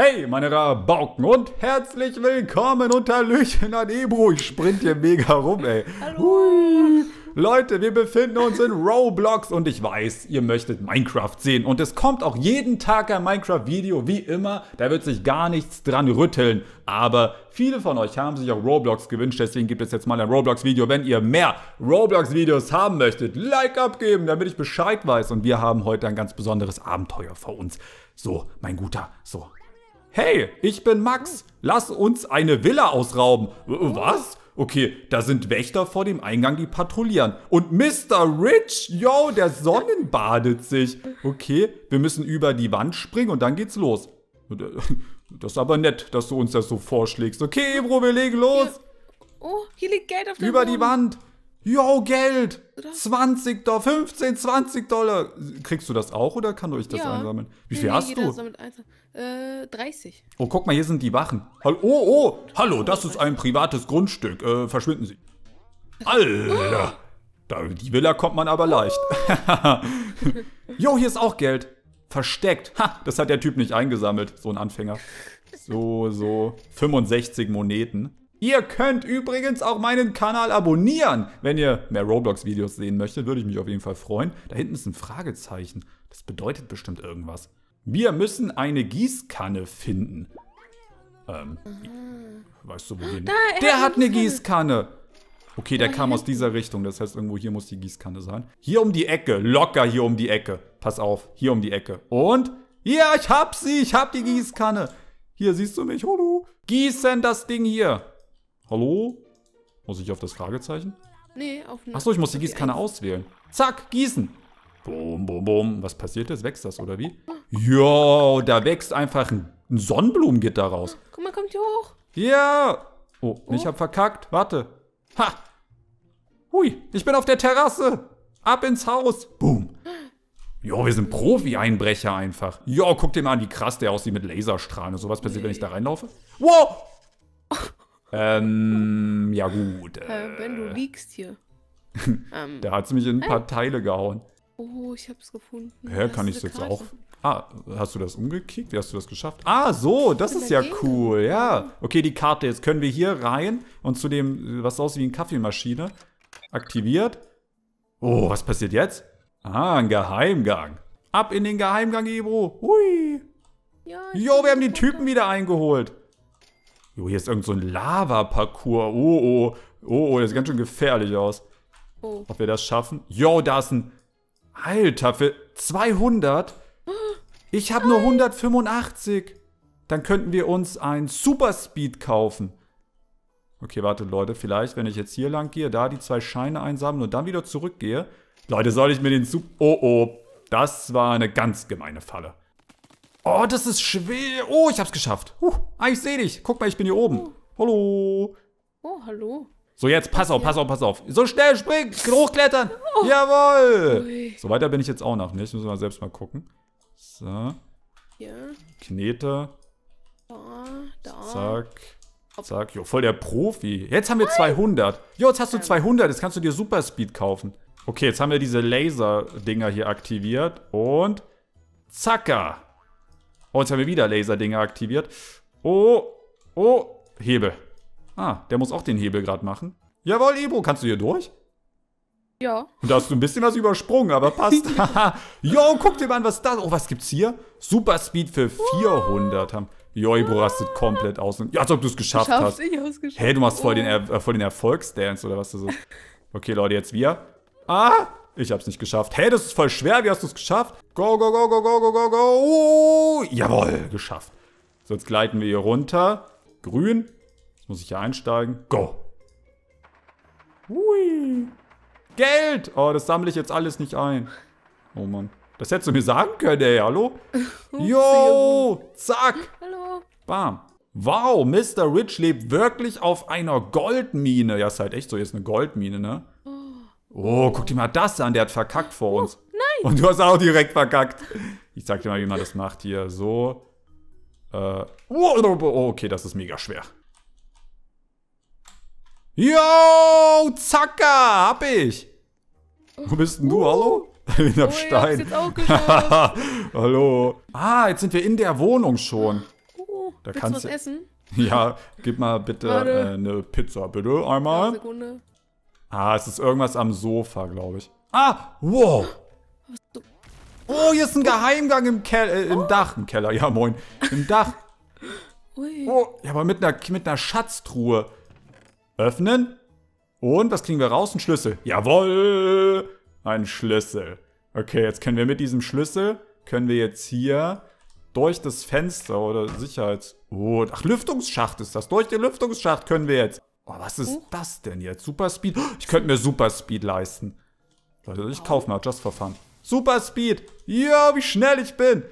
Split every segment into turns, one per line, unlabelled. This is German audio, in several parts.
Hey, meine Rabauken und herzlich willkommen unter Lüchen an Ebro. Ich sprint hier mega rum, ey. Hallo. Leute, wir befinden uns in Roblox und ich weiß, ihr möchtet Minecraft sehen. Und es kommt auch jeden Tag ein Minecraft-Video, wie immer. Da wird sich gar nichts dran rütteln. Aber viele von euch haben sich auch Roblox gewünscht, deswegen gibt es jetzt mal ein Roblox-Video. Wenn ihr mehr Roblox-Videos haben möchtet, Like abgeben, damit ich Bescheid weiß. Und wir haben heute ein ganz besonderes Abenteuer vor uns. So, mein Guter, so, Hey, ich bin Max. Lass uns eine Villa ausrauben. Was? Okay, da sind Wächter vor dem Eingang, die patrouillieren. Und Mr. Rich, yo, der Sonnenbadet sich. Okay, wir müssen über die Wand springen und dann geht's los. Das ist aber nett, dass du uns das so vorschlägst. Okay, Ebro, wir legen los. Hier. Oh, hier liegt Geld auf der Über Boden. die Wand. Yo, Geld! Oder? 20 Dollar, 15, 20 Dollar. Kriegst du das auch oder kann euch das ja. einsammeln? Wie viel nee, hast du? Äh, 30. Oh, guck mal, hier sind die Wachen. Hallo, oh, oh, hallo, das ist ein privates Grundstück. Äh, verschwinden Sie. Alter! Da, die Villa kommt man aber leicht. jo, hier ist auch Geld. Versteckt. Ha, das hat der Typ nicht eingesammelt. So ein Anfänger. So, so. 65 Moneten. Ihr könnt übrigens auch meinen Kanal abonnieren. Wenn ihr mehr Roblox-Videos sehen möchtet, würde ich mich auf jeden Fall freuen. Da hinten ist ein Fragezeichen. Das bedeutet bestimmt irgendwas. Wir müssen eine Gießkanne finden. Ähm, weißt du, wohin? Da, der hat eine Gießkanne. Okay, der kam aus dieser Richtung. Das heißt, irgendwo hier muss die Gießkanne sein. Hier um die Ecke. Locker hier um die Ecke. Pass auf. Hier um die Ecke. Und? Ja, ich hab sie. Ich hab die Gießkanne. Hier, siehst du mich? Hallo. Gießen das Ding hier. Hallo? Muss ich auf das Fragezeichen? Nee, auf nicht. Achso, ich muss die Gießkanne auswählen. Zack, gießen. Boom, boom, boom. Was passiert jetzt? Wächst das, oder wie? Jo, da wächst einfach ein Sonnenblumengitter raus. Guck mal, kommt hier hoch. Ja. Oh, oh, ich hab verkackt. Warte. Ha. Hui, ich bin auf der Terrasse. Ab ins Haus. Boom. Jo, wir sind Profi-Einbrecher einfach. Jo, guck dir mal an, wie krass der aussieht mit Laserstrahlen und sowas passiert, nee. wenn ich da reinlaufe. Wow, ähm, ja gut. Äh, ben, du äh. liegst hier. ähm, da hat sie mich in ein paar äh? Teile gehauen. Oh, ich hab's gefunden. Hä, kann ich jetzt Karte? auch? Ah, hast du das umgekickt? Wie hast du das geschafft? Ah, so, das ist ja cool, ja. Okay, die Karte, jetzt können wir hier rein und zu dem, was aussieht wie eine Kaffeemaschine, aktiviert. Oh, was passiert jetzt? Ah, ein Geheimgang. Ab in den Geheimgang, Ebro. Hui. Ja, jo, wir haben die Typen wieder eingeholt. Jo, hier ist irgend so ein Lava-Parcours. Oh, oh, oh, oh, das sieht ganz schön gefährlich aus. Oh. Ob wir das schaffen? Jo, da ist ein... Alter, für 200? Ich habe nur 185. Dann könnten wir uns ein Superspeed kaufen. Okay, warte, Leute. Vielleicht, wenn ich jetzt hier lang gehe, da die zwei Scheine einsammle und dann wieder zurückgehe. Leute, soll ich mir den Super... Oh, oh. Das war eine ganz gemeine Falle. Oh, das ist schwer. Oh, ich hab's geschafft. Huh, ah, ich sehe dich. Guck mal, ich bin hier oben. Oh. Hallo. Oh, hallo. So, jetzt pass auf, pass auf, pass auf. So schnell springen, hochklettern. Oh. Jawohl. Ui. So weiter bin ich jetzt auch noch nicht. Müssen wir selbst mal gucken. So. Hier. Knete. Da, da. Zack. Zack. Jo, voll der Profi. Jetzt haben wir 200. Jo, jetzt hast du 200. Jetzt kannst du dir Superspeed kaufen. Okay, jetzt haben wir diese Laser-Dinger hier aktiviert. Und zacker. Oh, jetzt haben wir wieder Laserdinger aktiviert. Oh, oh, Hebel. Ah, der muss auch den Hebel gerade machen. Jawohl, Ebro, kannst du hier durch? Ja. da hast du ein bisschen was übersprungen, aber passt. jo, guck dir mal an, was das... Oh, was gibt's hier? Super Speed für 400 haben... Jo, Ebro rastet komplett aus. Ja, als ob du es geschafft Schaffst, hast. Ich hab's geschafft. Hey, du machst voll den, oh. er äh, voll den Erfolgsdance oder was das ist. Okay, Leute, jetzt wir. Ah, ich hab's nicht geschafft. Hey, das ist voll schwer. Wie hast du es geschafft? Go, go, go, go, go, go, go, go. Uh, jawohl, geschafft. So, jetzt gleiten wir hier runter. Grün. Jetzt muss ich hier einsteigen. Go. Hui. Geld. Oh, das sammle ich jetzt alles nicht ein. Oh Mann. Das hättest du mir sagen können, ey. Hallo? Jo. Zack. Hallo. Bam. Wow, Mr. Rich lebt wirklich auf einer Goldmine. Ja, ist halt echt so. Hier ist eine Goldmine, ne? Oh, oh guck dir mal das an. Der hat verkackt vor oh. uns. Und du hast auch direkt verkackt. Ich zeig dir mal, wie man das macht hier. So. Äh. Oh, oh, oh, oh okay, das ist mega schwer. Yo, Zacker, hab ich. Wo bist denn du, uh. hallo? In der oh, Stein. Jetzt auch hallo. Ah, jetzt sind wir in der Wohnung schon. Oh, da kannst du was essen? Ja, gib mal bitte äh, eine Pizza, bitte einmal. Eine Sekunde. Ah, es ist irgendwas am Sofa, glaube ich. Ah, wow. Oh, hier ist ein Geheimgang im, Keller, äh, im oh. Dach. Im Keller, ja moin. Im Dach. Ui. Oh, ja, aber mit einer, mit einer Schatztruhe. Öffnen. Und, was kriegen wir raus? Ein Schlüssel. Jawoll! Ein Schlüssel. Okay, jetzt können wir mit diesem Schlüssel, können wir jetzt hier durch das Fenster oder Sicherheits... Oh, ach, Lüftungsschacht ist das. Durch den Lüftungsschacht können wir jetzt... Oh, was ist oh. das denn jetzt? Superspeed? Ich könnte mir Superspeed leisten. Leute, ich kaufe mal, just for fun. Super Speed. Ja, wie schnell ich bin.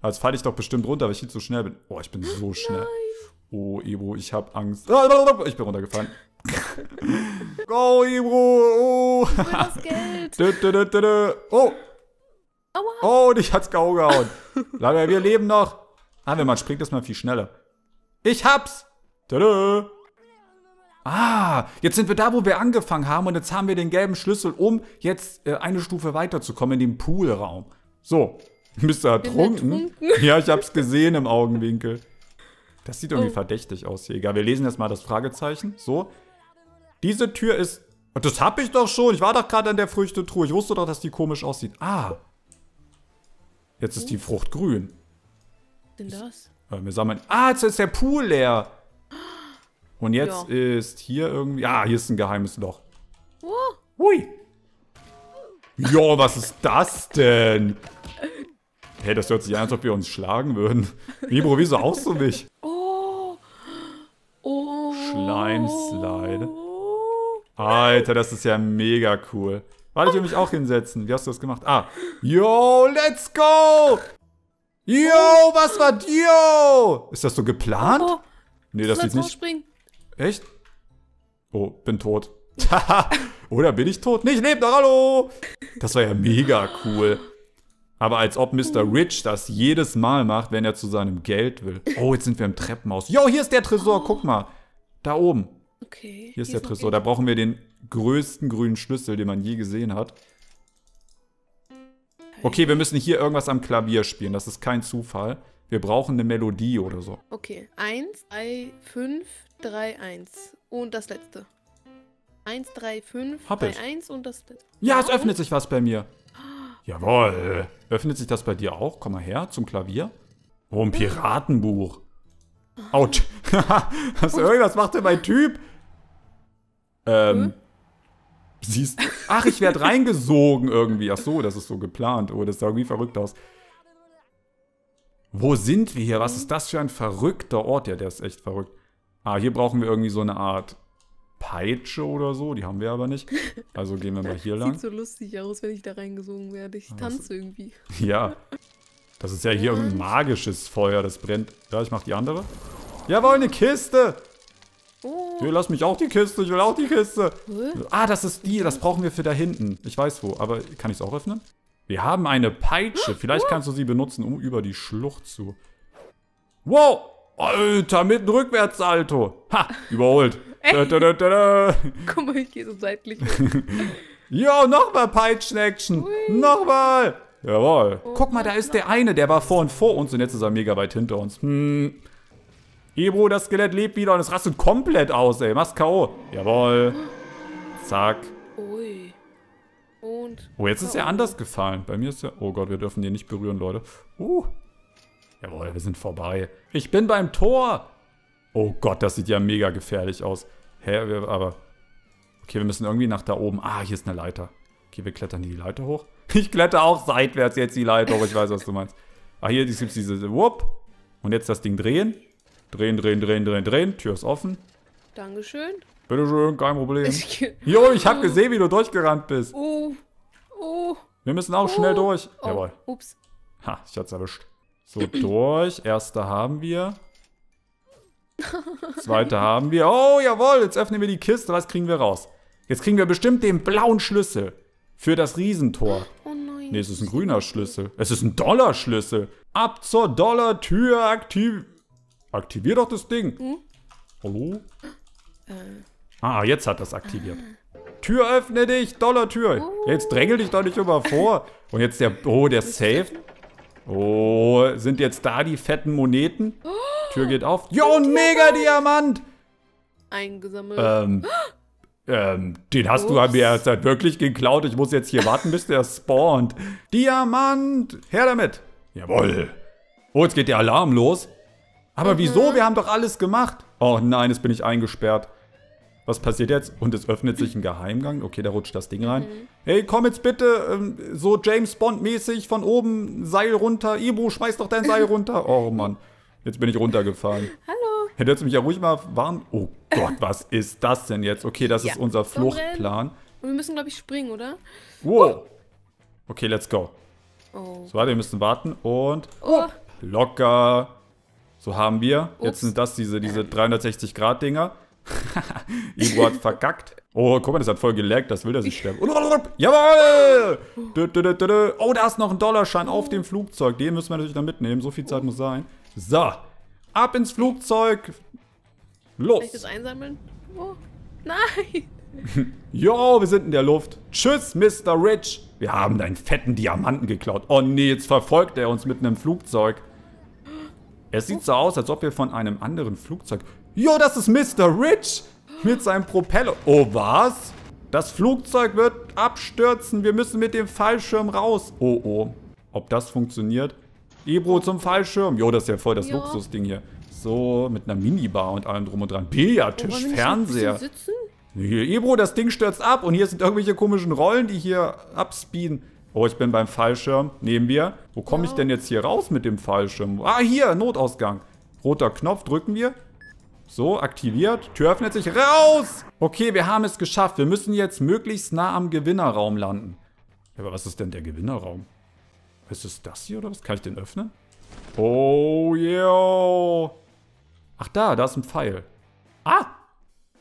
Als falle ich doch bestimmt runter, weil ich nicht so schnell bin. Oh, ich bin so schnell. Oh, Ebro, ich hab Angst. Ah, ich bin runtergefallen. Go, Ebro. Oh. Das Geld. oh. Oh, dich hat's gehauen. Leider, wir leben noch. Ah, wenn man springt, ist man viel schneller. Ich hab's. Tada. Ah, jetzt sind wir da, wo wir angefangen haben und jetzt haben wir den gelben Schlüssel, um jetzt äh, eine Stufe weiterzukommen in den Poolraum. So, bist du ertrunken? Ja, ich hab's gesehen im Augenwinkel. Das sieht irgendwie oh. verdächtig aus hier. Egal, wir lesen jetzt mal das Fragezeichen. So. Diese Tür ist... Oh, das hab ich doch schon. Ich war doch gerade an der Früchtetruhe. Ich wusste doch, dass die komisch aussieht. Ah. Jetzt ist die Frucht grün. Was denn das? Wir sammeln... Ah, jetzt ist der Pool leer. Und jetzt ja. ist hier irgendwie... Ah, hier ist ein geheimes Loch. Oh. Hui. Jo, was ist das denn? Hey, das hört sich an, als ob wir uns schlagen würden. Vibro, wieso haust du mich? Oh. Oh. Schleimslide. Alter, das ist ja mega cool. Warte, ich will mich auch hinsetzen. Wie hast du das gemacht? Ah. Yo, let's go! Yo, was war Dio? Ist das so geplant? Oh. Nee, das sieht nicht... Springen. Echt? Oh, bin tot. Oder bin ich tot? Nicht lebt noch, hallo! Das war ja mega cool. Aber als ob Mr. Rich das jedes Mal macht, wenn er zu seinem Geld will. Oh, jetzt sind wir im Treppenhaus. Jo, hier ist der Tresor, guck mal. Da oben. Okay. Hier ist der Tresor. Da brauchen wir den größten grünen Schlüssel, den man je gesehen hat. Okay, wir müssen hier irgendwas am Klavier spielen. Das ist kein Zufall. Wir brauchen eine Melodie oder so. Okay, eins, drei, fünf, 3, 1. Und das letzte. 1, 3, 5, 3, 1 und das letzte. Ja, es öffnet sich was bei mir. Jawohl. Öffnet sich das bei dir auch? Komm mal her zum Klavier. Oh, ein Piratenbuch. Autsch. Was, irgendwas macht denn mein Typ? Ähm. Hm? Siehst du? Ach, ich werde reingesogen irgendwie. Ach so, das ist so geplant. Oh, das sah irgendwie verrückt aus. Wo sind wir hier? Was ist das für ein verrückter Ort? Ja, der ist echt verrückt. Ah, hier brauchen wir irgendwie so eine Art Peitsche oder so. Die haben wir aber nicht. Also gehen wir mal hier lang. Sieht so lustig aus, wenn ich da reingesungen werde. Ich ah, tanze das, irgendwie. Ja. Das ist ja hier ein magisches Feuer. Das brennt. Ja, ich mach die andere. Jawohl, eine Kiste. Oh. Hier, lass mich auch die Kiste. Ich will auch die Kiste. Hä? Ah, das ist die. Das brauchen wir für da hinten. Ich weiß wo. Aber kann ich es auch öffnen? Wir haben eine Peitsche. Vielleicht kannst du sie benutzen, um über die Schlucht zu... Wow! Alter, mit rückwärts, Alto. Ha, überholt. Da, da, da, Guck mal, ich gehe so seitlich. jo, nochmal Peitschen-Action. Nochmal. Jawohl. Oh, Guck mal, da ist der eine, der war vor und vor uns und jetzt ist er mega weit hinter uns. Hm. Ebro, das Skelett lebt wieder und es rastet komplett aus, ey. Mach's K.O. Jawohl. Zack. Ui. Und. Oh, jetzt ist er anders gefallen. Bei mir ist er. Oh Gott, wir dürfen den nicht berühren, Leute. Uh. Jawohl, wir sind vorbei. Ich bin beim Tor. Oh Gott, das sieht ja mega gefährlich aus. Hä, wir, aber... Okay, wir müssen irgendwie nach da oben. Ah, hier ist eine Leiter. Okay, wir klettern die Leiter hoch. Ich kletter auch seitwärts jetzt die Leiter hoch. Ich weiß, was du meinst. Ah, hier gibt es diese... Whoop. Und jetzt das Ding drehen. Drehen, drehen, drehen, drehen, drehen. Tür ist offen. Dankeschön. Bitteschön, kein Problem. jo, ich hab gesehen, wie du durchgerannt bist. Oh, oh. Wir müssen auch oh. schnell durch. Oh. Jawohl. Ups. Ha, ich hat's erwischt. So durch. Erste haben wir. Zweite haben wir. Oh, jawohl. Jetzt öffnen wir die Kiste. Was kriegen wir raus? Jetzt kriegen wir bestimmt den blauen Schlüssel. Für das Riesentor. Oh nein. Nee, es ist ein grüner Schlüssel. Es ist ein Dollarschlüssel. Ab zur Dollartür aktiv... Aktivier doch das Ding. Hm? Hallo? Äh. Ah, jetzt hat das aktiviert. Ah. Tür öffne dich, Dollartür. Oh. Jetzt drängel dich doch nicht immer vor. Und jetzt der... Oh, der Safe. Oh, sind jetzt da die fetten Moneten? Oh, Tür geht auf. Jo, ein Mega-Diamant! Eingesammelt. Ähm, ähm, den hast Ups. du mir erst halt wirklich geklaut. Ich muss jetzt hier warten, bis der spawnt. Diamant! Her damit! Jawoll! Oh, jetzt geht der Alarm los. Aber mhm. wieso? Wir haben doch alles gemacht. Oh nein, jetzt bin ich eingesperrt was passiert jetzt? Und es öffnet sich ein Geheimgang. Okay, da rutscht das Ding rein. Mhm. Hey, komm jetzt bitte, ähm, so James Bond-mäßig von oben, Seil runter. Ibu, schmeiß doch dein Seil runter. Oh Mann, jetzt bin ich runtergefahren. Hallo. Hättest du mich ja ruhig mal warm. Oh Gott, was ist das denn jetzt? Okay, das ja. ist unser Fluchtplan. Und wir müssen, glaube ich, springen, oder? Wow. Oh. Okay, let's go. Oh. So, warte, wir müssen warten und oh. locker. So haben wir. Ups. Jetzt sind das diese, diese 360-Grad-Dinger. Ivo hat verkackt. Oh, guck mal, das hat voll geleckt, das will, er sich sterben. Jawoll! Oh, da ist noch ein Dollarschein auf dem Flugzeug. Den müssen wir natürlich dann mitnehmen. So viel Zeit muss sein. So, ab ins Flugzeug. Los. Kann ich das einsammeln? Oh, nein. Jo, wir sind in der Luft. Tschüss, Mr. Rich. Wir haben deinen fetten Diamanten geklaut. Oh nee, jetzt verfolgt er uns mit einem Flugzeug. Es sieht so aus, als ob wir von einem anderen Flugzeug... Jo, das ist Mr. Rich mit seinem Propeller. Oh, was? Das Flugzeug wird abstürzen. Wir müssen mit dem Fallschirm raus. Oh, oh. Ob das funktioniert? Ebro zum Fallschirm. Jo, das ist ja voll das jo. Luxusding hier. So, mit einer Minibar und allem drum und dran. Billardtisch, oh, Fernseher. Hier, Ebro, das Ding stürzt ab und hier sind irgendwelche komischen Rollen, die hier abspeeden. Oh, ich bin beim Fallschirm. Nehmen wir. Wo komme ja. ich denn jetzt hier raus mit dem Fallschirm? Ah, hier, Notausgang. Roter Knopf, drücken wir. So, aktiviert. Tür öffnet sich. Raus! Okay, wir haben es geschafft. Wir müssen jetzt möglichst nah am Gewinnerraum landen. Aber was ist denn der Gewinnerraum? Ist es das hier oder was? Kann ich den öffnen? Oh, yeah. Ach da, da ist ein Pfeil. Ah,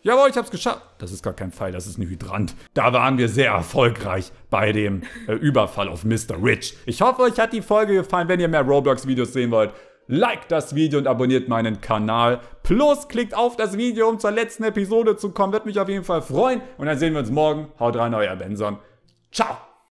Jawohl, ich hab's geschafft. Das ist gar kein Pfeil, das ist ein Hydrant. Da waren wir sehr erfolgreich bei dem äh, Überfall auf Mr. Rich. Ich hoffe, euch hat die Folge gefallen. Wenn ihr mehr Roblox-Videos sehen wollt, liked das Video und abonniert meinen Kanal. Plus klickt auf das Video, um zur letzten Episode zu kommen. Wird mich auf jeden Fall freuen. Und dann sehen wir uns morgen. Haut rein, euer Benson. Ciao.